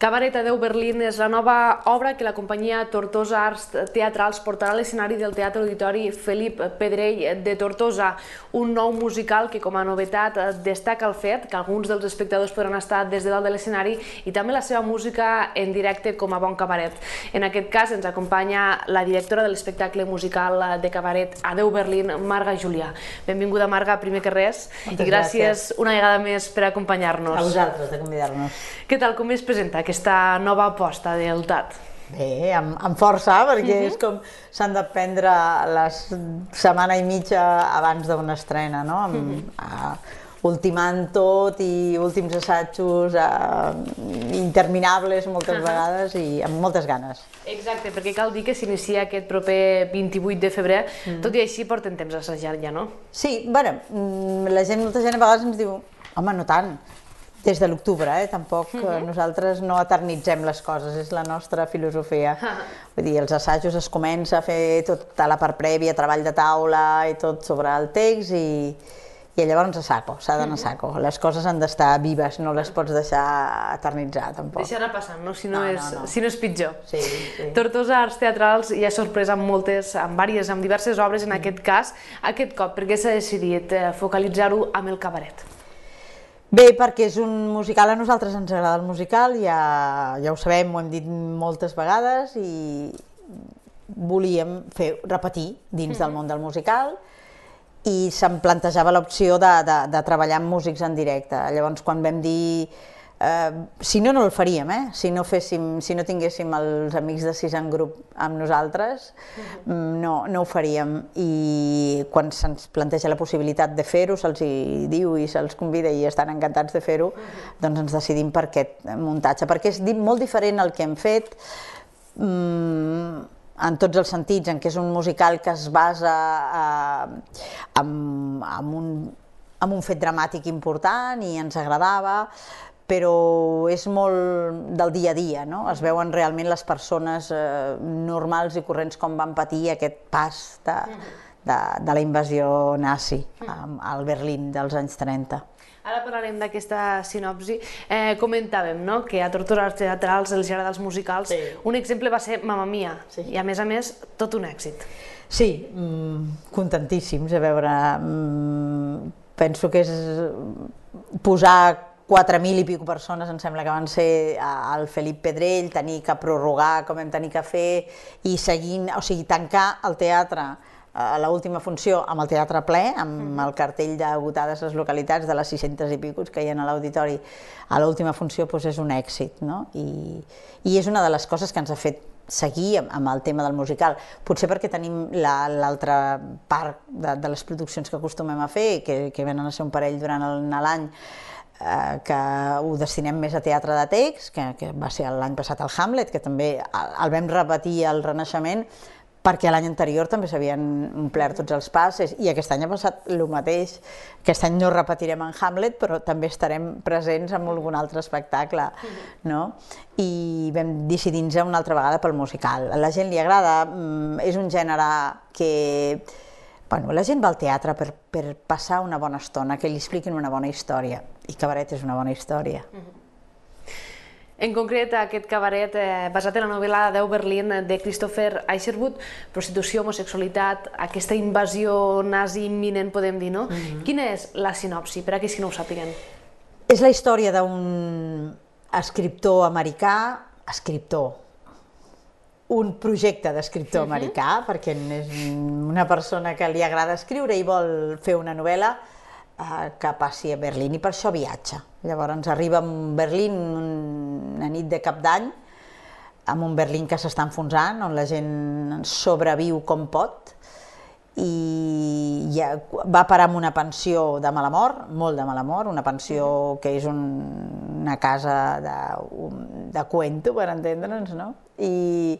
Cabaret Adeu Berlín és la nova obra que la companyia Tortosa Arts Teatrals portarà a l'escenari del Teatre Auditori Felip Pedrell de Tortosa, un nou musical que com a novetat destaca el fet que alguns dels espectadors podran estar des de dalt de l'escenari i també la seva música en directe com a bon cabaret. En aquest cas ens acompanya la directora de l'espectacle musical de cabaret Adeu Berlín, Marga Julià. Benvinguda Marga, primer que res, Moltes i gràcies, gràcies una vegada més per acompanyar-nos. A vosaltres de convidar-nos. Què tal, com es presenta aquesta nova aposta del TAT? Bé, amb, amb força, perquè uh mhm. -huh. és com s'han de prendre les setmana i mitja abans d'una estrena, no? Amb, uh mhm. -huh. ultimant tot i últims assajos eh, interminables moltes uh -huh. vegades i amb moltes ganes. Exacte, perquè cal dir que s'inicia aquest proper 28 de febrer, mm. tot i així porten temps a assajar ja, no? Sí, bueno, mm, la gent, molta gent a vegades ens diu, home, no tant, des de l'octubre, eh? tampoc uh eh, -huh. Mhm. nosaltres no eternitzem les coses, és la nostra filosofia. -huh. Vull dir, els assajos es comença a fer tota la part prèvia, treball de taula i tot sobre el text i, i llavors a saco, s'ha d'anar a mhm. saco. Les coses han d'estar vives, no les pots deixar eternitzar, tampoc. Deixar-la passar, no? Si no, no, és, no, no. Si no és pitjor. Sí, sí. Tortosa Arts Teatrals ja ha sorprès amb moltes, amb diverses, amb diverses obres, en mm. aquest cas, aquest cop, perquè s'ha decidit eh, focalitzar-ho amb el cabaret? Bé, perquè és un musical, a nosaltres ens agrada el musical, ja, ja ho sabem, ho hem dit moltes vegades i volíem fer repetir dins del mhm. món del musical i se'm plantejava l'opció de, de, de treballar amb músics en directe. Llavors, quan vam dir Eh, si no, no el faríem, eh? si, no féssim, si no tinguéssim els amics de sis en grup amb nosaltres, mhm. mm, no, no ho faríem. I quan se'ns planteja la possibilitat de fer-ho, se'ls diu i se'ls convida i estan encantats de fer-ho, mhm. doncs ens decidim per aquest muntatge, perquè és molt diferent el que hem fet, mm, en tots els sentits, en què és un musical que es basa eh, en, en, un, en un fet dramàtic important i ens agradava, però és molt del dia a dia, no? Es veuen realment les persones eh, normals i corrents com van patir aquest pas de, de, de la invasió nazi al Berlín dels anys 30. Ara parlarem d'aquesta sinopsi. Eh, comentàvem no? que a Tortura als teatrals els agrada els musicals. Sí. Un exemple va ser Mamma Mia, sí. i a més a més, tot un èxit. Sí, mmm, contentíssims. A veure, mmm, penso que és posar 4.000 i pico persones, em sembla que van ser al eh, Felip Pedrell, tenir que prorrogar com hem tenir que fer i seguint, o sigui, tancar el teatre eh, a l'última funció amb el teatre ple, amb mhm. el cartell d'agotades les localitats de les 600 i pico que hi ha a l'auditori, a l'última funció doncs és un èxit, no? I, I és una de les coses que ens ha fet seguir amb, amb el tema del musical. Potser perquè tenim l'altra la, part de, de les produccions que acostumem a fer, que, que venen a ser un parell durant l'any, Eh, que ho destinem més a teatre de text, que, que va ser l'any passat el Hamlet, que també el, el vam repetir al Renaixement, perquè l'any anterior també s'havien omplert tots els passes i aquest any ha passat el mateix. Aquest any no repetirem en Hamlet, però també estarem presents en algun altre espectacle, no? I vam decidir-nos una altra vegada pel musical. A la gent li agrada, mm, és un gènere que Bueno, la gent va al teatre per, per passar una bona estona, que li expliquin una bona història, i Cabaret és una bona història. Mm -hmm. En concret, aquest cabaret eh, basat en la novel·la Deu Berlín de Christopher Isherwood, prostitució, homosexualitat, aquesta invasió nazi imminent, podem dir, no? Mm -hmm. Quina és la sinopsi, per a aquells que no ho sàpiguen? És la història d'un escriptor americà, escriptor, un projecte d'escriptor americà, uh -huh. perquè és una persona que li agrada escriure i vol fer una novel·la eh, que passi a Berlín, i per això viatja. Llavors arriba a Berlín una nit de cap d'any, amb un Berlín que s'està enfonsant, on la gent sobreviu com pot, i ja va parar en una pensió de mala mort, molt de mala mort, una pensió que és un, una casa de, de cuento, per entendre'ns, no? i,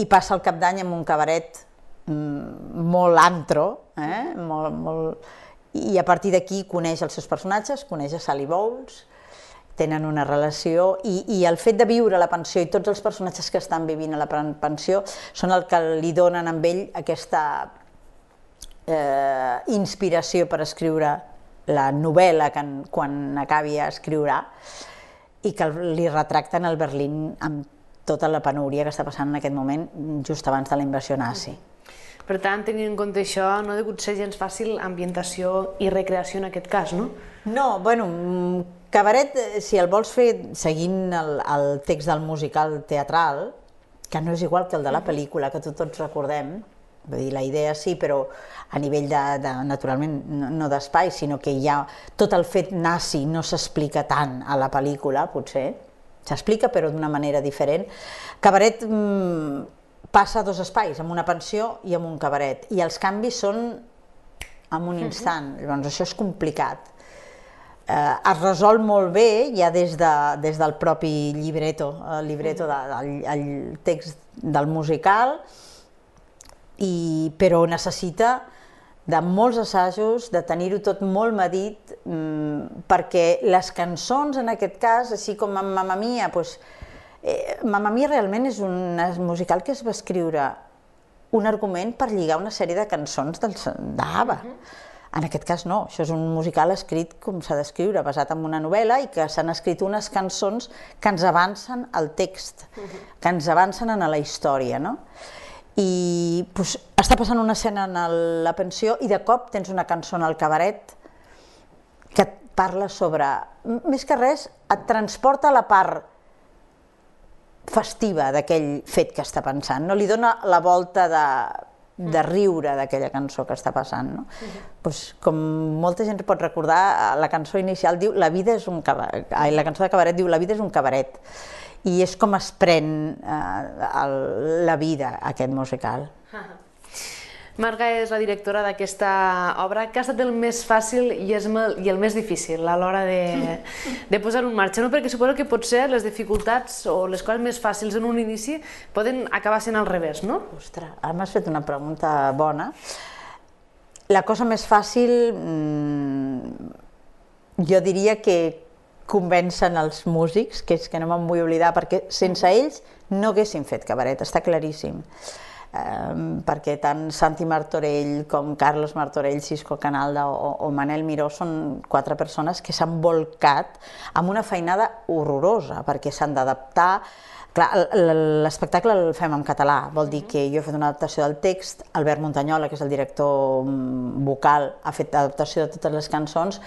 i passa el cap d'any en un cabaret mm, molt antro, eh? molt, molt... i a partir d'aquí coneix els seus personatges, coneix a Sally Bowles, tenen una relació i, i el fet de viure a la pensió i tots els personatges que estan vivint a la pensió són el que li donen amb ell aquesta eh, inspiració per escriure la novel·la que en, quan acabi escriurà i que li retracten el Berlín amb tota la penúria que està passant en aquest moment just abans de la invasió nazi. Mm. Per tant, tenint en compte això, no ha degut ser gens fàcil ambientació i recreació en aquest cas, no? No, bueno, mm, cabaret, eh, si el vols fer seguint el, el text del musical teatral, que no és igual que el de la mhm. pel·lícula, que tots recordem, Vull dir, la idea sí, però a nivell de, de naturalment, no, no d'espai, sinó que ja tot el fet nazi no s'explica tant a la pel·lícula, potser, s'explica però d'una manera diferent. Cabaret mm, passa a dos espais, amb una pensió i amb un cabaret, i els canvis són en un mhm. instant, llavors això és complicat. Eh, es resol molt bé ja des, de, des del propi llibreto, el llibreto de, del el text del musical, i, però necessita de molts assajos, de tenir-ho tot molt medit, mm, perquè les cançons, en aquest cas, així com amb Mamma Mia, doncs, eh, Mamma Mia realment és un musical que es va escriure un argument per lligar una sèrie de cançons d'Ava. Mhm. En aquest cas no, això és un musical escrit com s'ha d'escriure, basat en una novel·la i que s'han escrit unes cançons que ens avancen al text, mhm. que ens avancen en la història. No? i pues, està passant una escena en el, la pensió i de cop tens una cançó en el cabaret que et parla sobre, més que res, et transporta a la part festiva d'aquell fet que està pensant, no? li dona la volta de, de mm. riure d'aquella cançó que està passant. No? Uh -huh. pues, com molta gent pot recordar, la cançó inicial diu la vida és un cabaret, la cançó de cabaret diu la vida és un cabaret i és com es pren eh, el, la vida aquest musical. Marga és la directora d'aquesta obra. que ha estat el més fàcil i, és i el més difícil a l'hora de, de posar-ho en marxa? No? Perquè suposo que potser les dificultats o les coses més fàcils en un inici poden acabar sent al revés, no? Ostres, ara m'has fet una pregunta bona. La cosa més fàcil, mmm, jo diria que convencen els músics, que és que no me'n vull oblidar, perquè sense ells no haguessin fet cabaret, està claríssim. Um, perquè tant Santi Martorell com Carlos Martorell, Cisco Canalda o, o Manel Miró són quatre persones que s'han volcat amb una feinada horrorosa, perquè s'han d'adaptar Clar, l'espectacle el fem en català, vol dir que jo he fet una adaptació del text, Albert Montanyola, que és el director mm, vocal, ha fet adaptació de totes les cançons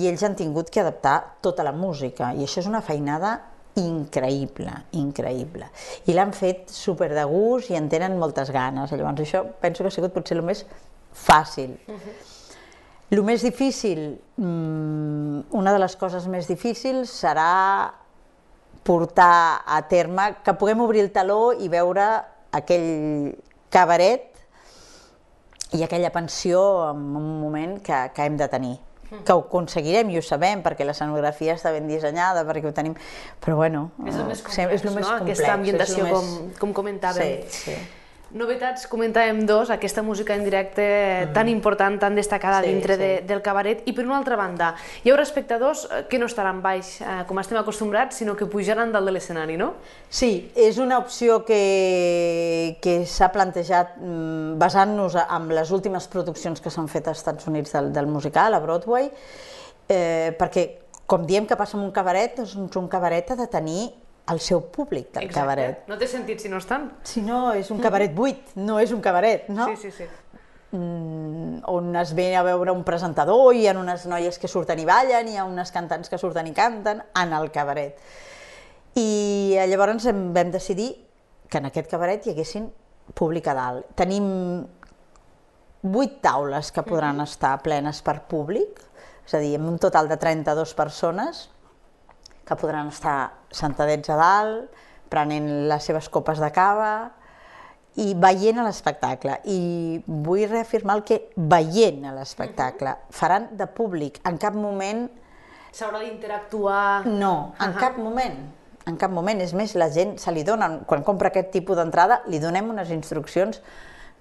i ells han tingut que adaptar tota la música i això és una feinada increïble, increïble. I l'han fet super de gust i en tenen moltes ganes. Llavors això penso que ha sigut potser el més fàcil. El més difícil, mm, una de les coses més difícils serà portar a terme, que puguem obrir el taló i veure aquell cabaret i aquella pensió en un moment que, que hem de tenir hmm. que ho aconseguirem i ho sabem perquè la l'escenografia està ben dissenyada, perquè ho tenim, però bueno, és el eh, més complex, és el més complex no? aquesta ambientació, més... com, com comentàvem. Sí, sí. Novetats, comentàvem dos, aquesta música en directe mm. tan important, tan destacada sí, dintre sí. De, del cabaret, i per una altra banda, hi haurà espectadors eh, que no estaran baix, eh, com estem acostumbrats, sinó que pujaran dalt de l'escenari, no? Sí, és una opció que, que s'ha plantejat mm, basant-nos en les últimes produccions que s'han fet als Estats Units del, del musical, a Broadway, eh, perquè com diem que passa amb un cabaret, doncs un cabaret ha de tenir al seu públic del Exacte. cabaret. No té sentit si no estan. Si no, és un cabaret buit, no és un cabaret, no? Sí, sí, sí. Mm, on es ve a veure un presentador, i hi ha unes noies que surten i ballen, hi ha unes cantants que surten i canten, en el cabaret. I eh, llavors vam decidir que en aquest cabaret hi haguessin públic a dalt. Tenim vuit taules que podran mm -hmm. estar plenes per públic, és a dir, amb un total de 32 persones, que podran estar sentadets a dalt, prenent les seves copes de cava i veient a l'espectacle. I vull reafirmar el que veient a l'espectacle. Faran de públic, en cap moment... S'haurà d'interactuar... No, en uh -huh. cap moment. En cap moment. És més, la gent se li dona, quan compra aquest tipus d'entrada, li donem unes instruccions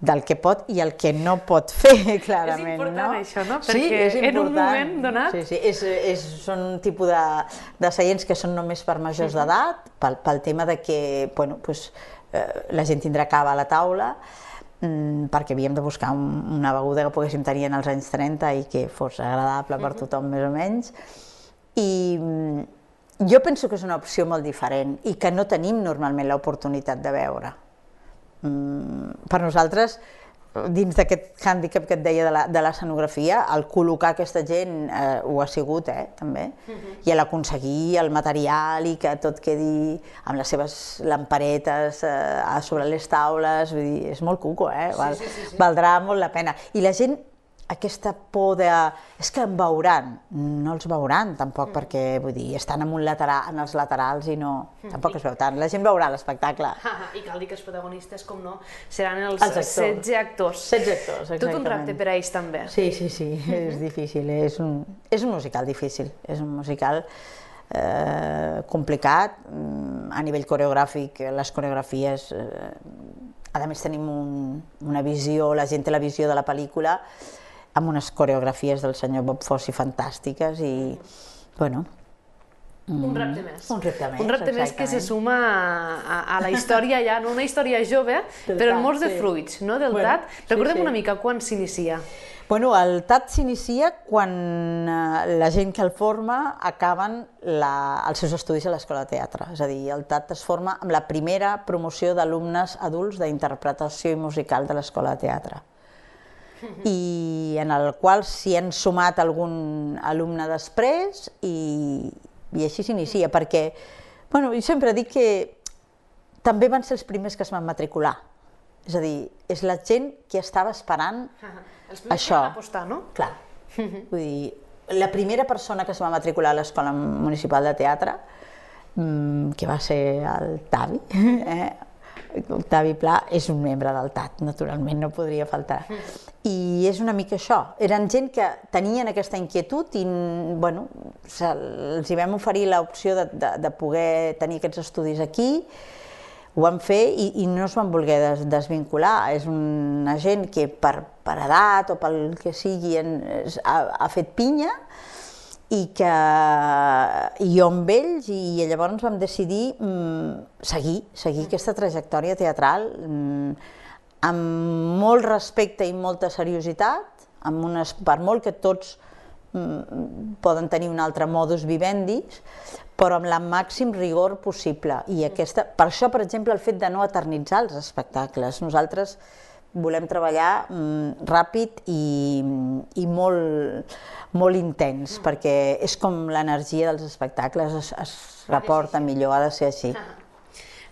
del que pot i el que no pot fer, clarament. És important no? això, no? Perquè sí, és important. en un moment donat... Sí, sí, és, és, són un tipus de, de seients que són només per majors sí. d'edat, pel, pel tema de que bueno, pues, eh, la gent tindrà cava a la taula, mmm, perquè havíem de buscar un, una beguda que poguéssim tenir en els anys 30 i que fos agradable per tothom, mm -hmm. més o menys. I mm, jo penso que és una opció molt diferent i que no tenim normalment l'oportunitat de veure. Mm, per nosaltres, dins d'aquest hàndicap que et deia de la, de la escenografia, el col·locar aquesta gent eh, ho ha sigut, eh, també, uh mhm. -huh. i l'aconseguir el material i que tot quedi amb les seves lamparetes eh, sobre les taules, vull dir, és molt cuco, eh? Val, sí, sí, sí, sí. valdrà molt la pena. I la gent aquesta por de... és que em veuran. No els veuran, tampoc, mm. perquè, vull dir, estan en, un lateral, en els laterals i no... Mm. Tampoc es veu tant. La gent veurà l'espectacle. I cal dir que els protagonistes, com no, seran els, els actors. 16 actors. 16 actors, exactament. Tot un repte per a ells, també. Sí, sí, sí, és mm-hmm. difícil. És un, és un musical difícil. És un musical eh, complicat. Mm, a nivell coreogràfic, les coreografies... Eh, a més, tenim un, una visió, la gent té la visió de la pel·lícula, amb unes coreografies del senyor Bob Fossi fantàstiques i, bueno, un mm, repte més. Un repte més, Un repte més que se suma a, a, la història ja, no una història jove, Del però amb molts sí. de fruits, no?, del bueno, TAT. Recordem sí, sí. una mica quan s'inicia. Bueno, el TAT s'inicia quan eh, la gent que el forma acaben la, els seus estudis a l'Escola de Teatre. És a dir, el TAT es forma amb la primera promoció d'alumnes adults d'interpretació i musical de l'Escola de Teatre i en el qual s'hi han sumat algun alumne després i, i així s'inicia, perquè bueno, jo sempre dic que també van ser els primers que es van matricular. És a dir, és la gent que estava esperant uh els això. Els apostar, no? Clar. Vull dir, la primera persona que es va matricular a l'Escola Municipal de Teatre, mm, que va ser el Tavi, eh? Octavi Pla és un membre del TAT, naturalment, no podria faltar i és una mica això. Eren gent que tenien aquesta inquietud i bueno, els hi vam oferir l'opció de, de, de poder tenir aquests estudis aquí, ho van fer i, i no es van voler des, desvincular. És una gent que per, per edat o pel que sigui en, ha, ha fet pinya i que i jo amb ells i, i llavors vam decidir mm, seguir, seguir aquesta trajectòria teatral. Mm, amb molt respecte i molta seriositat, amb unes, per molt que tots mm, poden tenir un altre modus vivendi, però amb el màxim rigor possible. I aquesta, per això, per exemple, el fet de no eternitzar els espectacles. Nosaltres volem treballar mm, ràpid i, i molt, molt intens, mm. perquè és com l'energia dels espectacles es, es reporta millor, ha de ser així. Ah.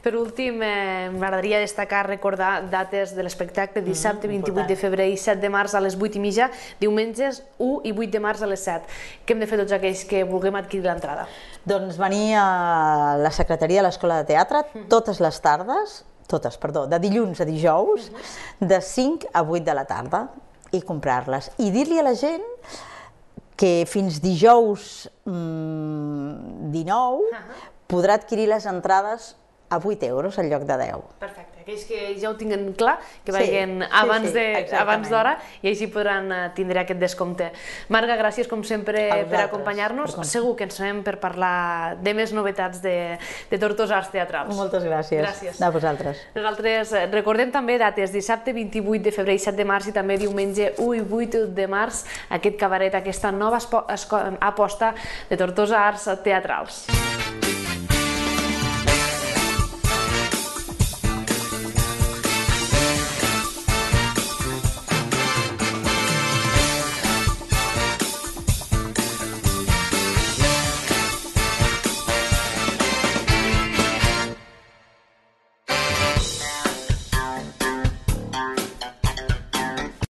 Per últim, m'agradaria destacar, recordar dates de l'espectacle dissabte 28 mm-hmm, de febrer i 7 de març a les 8 i mitja, diumenges 1 i 8 de març a les 7. Què hem de fer tots aquells que vulguem adquirir l'entrada? Doncs venir a la secretaria de l'Escola de Teatre mm-hmm. totes les tardes, totes, perdó, de dilluns a dijous, mm-hmm. de 5 a 8 de la tarda i comprar-les. I dir-li a la gent que fins dijous mmm, 19 ah. podrà adquirir les entrades a 8 euros en lloc de 10. Perfecte, aquells que ja ho tinguen clar, que vagin sí, abans sí, sí, d'hora i així podran eh, tindre aquest descompte. Marga, gràcies com sempre per acompanyar-nos. Segur que ens anem per parlar de més novetats de, de Tortos Arts Teatrals. Moltes gràcies. Gràcies. A vosaltres. Nosaltres eh, recordem també dates dissabte 28 de febrer i 7 de març i també diumenge 1 i 8 de març aquest cabaret, aquesta nova aposta de Tortosa Arts Teatrals.